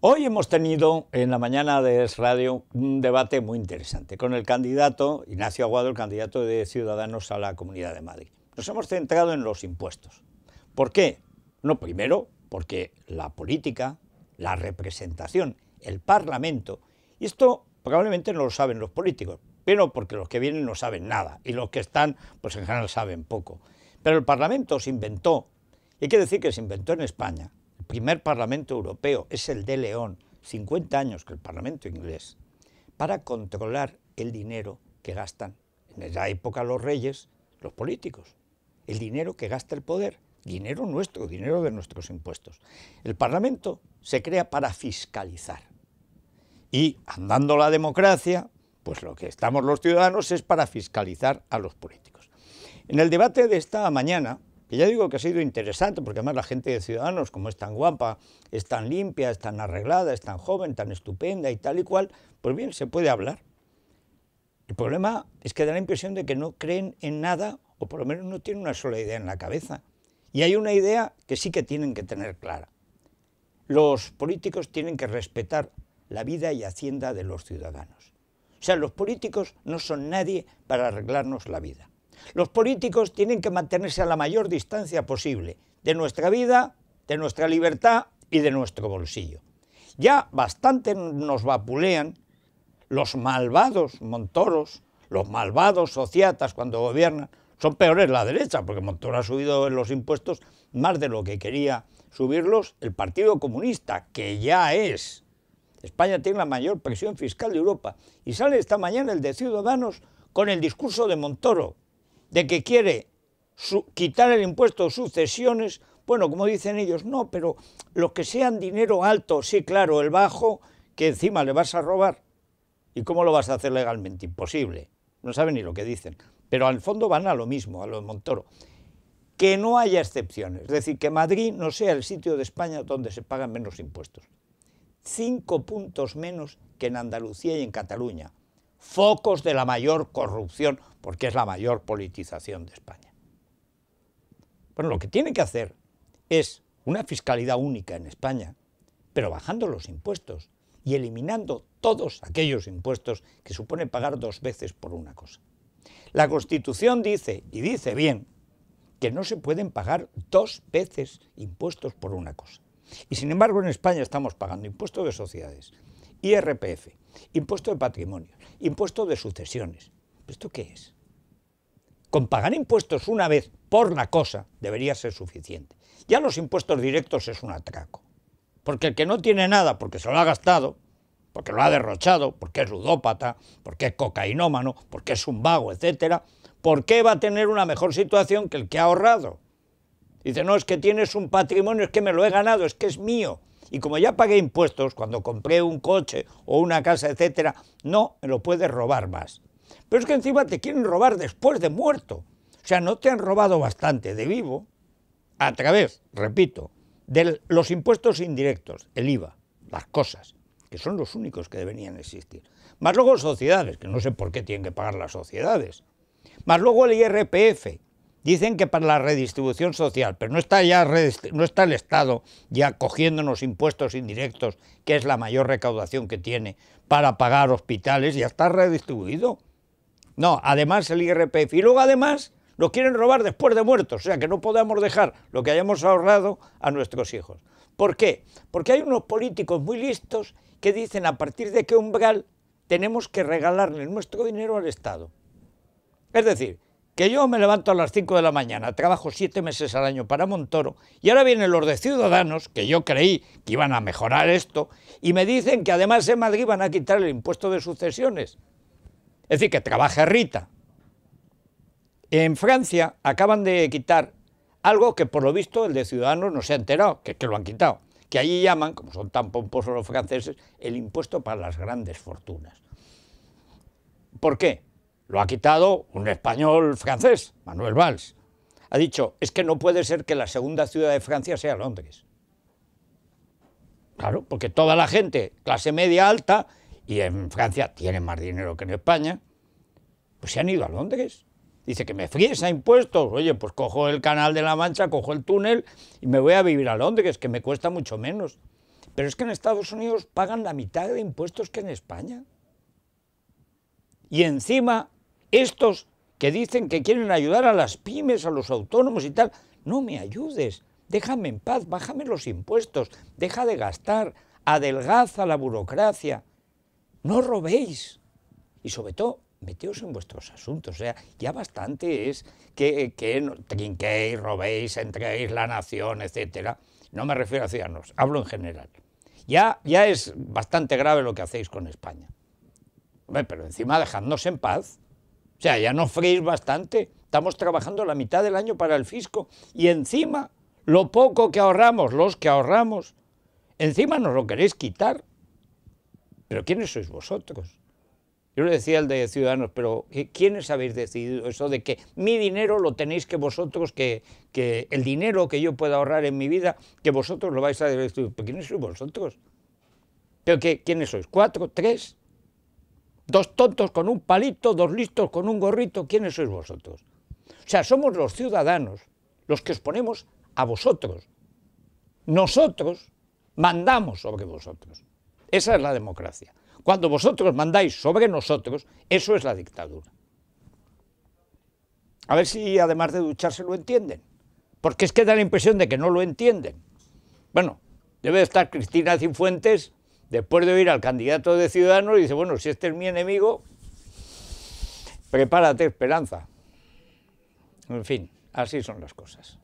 Hoy hemos tenido en la mañana de Es Radio un debate muy interesante con el candidato Ignacio Aguado, el candidato de Ciudadanos a la Comunidad de Madrid. Nos hemos centrado en los impuestos. ¿Por qué? No, primero, porque la política, la representación, el Parlamento, y esto probablemente no lo saben los políticos, pero porque los que vienen no saben nada y los que están, pues en general saben poco. Pero el Parlamento se inventó, y hay que decir que se inventó en España, primer Parlamento Europeo, es el de León, 50 años que el Parlamento inglés, para controlar el dinero que gastan en esa época los reyes, los políticos, el dinero que gasta el poder, dinero nuestro, dinero de nuestros impuestos. El Parlamento se crea para fiscalizar. Y andando la democracia, pues lo que estamos los ciudadanos es para fiscalizar a los políticos. En el debate de esta mañana, que ya digo que ha sido interesante, porque además la gente de Ciudadanos, como es tan guapa, es tan limpia, es tan arreglada, es tan joven, tan estupenda y tal y cual, pues bien, se puede hablar. El problema es que da la impresión de que no creen en nada, o por lo menos no tienen una sola idea en la cabeza. Y hay una idea que sí que tienen que tener clara. Los políticos tienen que respetar la vida y hacienda de los ciudadanos. O sea, los políticos no son nadie para arreglarnos la vida. Los políticos tienen que mantenerse a la mayor distancia posible de nuestra vida, de nuestra libertad y de nuestro bolsillo. Ya bastante nos vapulean los malvados Montoros, los malvados sociatas cuando gobiernan, son peores la derecha, porque Montoro ha subido los impuestos más de lo que quería subirlos el Partido Comunista, que ya es. España tiene la mayor presión fiscal de Europa y sale esta mañana el de Ciudadanos con el discurso de Montoro, de que quiere quitar el impuesto de sucesiones, bueno, como dicen ellos, no, pero los que sean dinero alto, sí, claro, el bajo, que encima le vas a robar. ¿Y cómo lo vas a hacer legalmente? Imposible. No saben ni lo que dicen. Pero al fondo van a lo mismo, a lo de Montoro. Que no haya excepciones. Es decir, que Madrid no sea el sitio de España donde se pagan menos impuestos. Cinco puntos menos que en Andalucía y en Cataluña focos de la mayor corrupción, porque es la mayor politización de España. Bueno, lo que tiene que hacer es una fiscalidad única en España, pero bajando los impuestos y eliminando todos aquellos impuestos que supone pagar dos veces por una cosa. La Constitución dice, y dice bien, que no se pueden pagar dos veces impuestos por una cosa. Y sin embargo en España estamos pagando impuestos de sociedades, IRPF, impuesto de patrimonio, impuesto de sucesiones. ¿Esto qué es? Con pagar impuestos una vez por la cosa debería ser suficiente. Ya los impuestos directos es un atraco. Porque el que no tiene nada porque se lo ha gastado, porque lo ha derrochado, porque es ludópata, porque es cocainómano, porque es un vago, etcétera, ¿por qué va a tener una mejor situación que el que ha ahorrado? Dice, no, es que tienes un patrimonio, es que me lo he ganado, es que es mío. Y como ya pagué impuestos cuando compré un coche o una casa, etcétera, no lo puedes robar más. Pero es que encima te quieren robar después de muerto. O sea, no te han robado bastante de vivo a través, repito, de los impuestos indirectos, el IVA, las cosas, que son los únicos que deberían existir. Más luego sociedades, que no sé por qué tienen que pagar las sociedades. Más luego el IRPF, Dicen que para la redistribución social, pero no está ya no está el Estado ya cogiéndonos impuestos indirectos, que es la mayor recaudación que tiene, para pagar hospitales, ya está redistribuido. No, además el IRPF. Y luego además lo quieren robar después de muertos, o sea que no podamos dejar lo que hayamos ahorrado a nuestros hijos. ¿Por qué? Porque hay unos políticos muy listos que dicen a partir de qué umbral tenemos que regalarle nuestro dinero al Estado. Es decir, que yo me levanto a las 5 de la mañana, trabajo 7 meses al año para Montoro, y ahora vienen los de Ciudadanos, que yo creí que iban a mejorar esto, y me dicen que además en Madrid van a quitar el impuesto de sucesiones. Es decir, que trabaja Rita. En Francia acaban de quitar algo que por lo visto el de Ciudadanos no se ha enterado, que, que lo han quitado, que allí llaman, como son tan pomposos los franceses, el impuesto para las grandes fortunas. ¿Por qué? Lo ha quitado un español francés, Manuel Valls. Ha dicho, es que no puede ser que la segunda ciudad de Francia sea Londres. Claro, porque toda la gente, clase media alta, y en Francia tienen más dinero que en España, pues se han ido a Londres. Dice que me fríes a impuestos. Oye, pues cojo el canal de la Mancha, cojo el túnel y me voy a vivir a Londres, que me cuesta mucho menos. Pero es que en Estados Unidos pagan la mitad de impuestos que en España. Y encima estos que dicen que quieren ayudar a las pymes, a los autónomos y tal, no me ayudes, déjame en paz, bájame los impuestos, deja de gastar, adelgaza la burocracia, no robéis y sobre todo meteos en vuestros asuntos, o sea, ya bastante es que, trinquéis, robéis, entreguéis la nación, etcétera. No me refiero a ciudadanos, hablo en general. Ya, ya es bastante grave lo que hacéis con España. Pero encima dejadnos en paz. O sea, ya no freís bastante. Estamos trabajando la mitad del año para el fisco y encima lo poco que ahorramos, los que ahorramos, encima nos lo queréis quitar. Pero ¿quiénes sois vosotros? Yo le decía al de Ciudadanos, pero ¿quiénes habéis decidido eso de que mi dinero lo tenéis que vosotros, que, el dinero que yo pueda ahorrar en mi vida, que vosotros lo vais a decidir? ¿Pero quiénes sois vosotros? ¿Pero que, quiénes sois? ¿Cuatro? ¿Tres? Dos tontos con un palito, dos listos con un gorrito, ¿quiénes sois vosotros? O sea, somos los ciudadanos los que os ponemos a vosotros. Nosotros mandamos sobre vosotros. Esa es la democracia. Cuando vosotros mandáis sobre nosotros, eso es la dictadura. A ver si además de ducharse lo entienden. Porque es que da la impresión de que no lo entienden. Bueno, debe estar Cristina Cifuentes después de oír al candidato de Ciudadanos, dice, bueno, si este es mi enemigo, prepárate, esperanza. En fin, así son las cosas.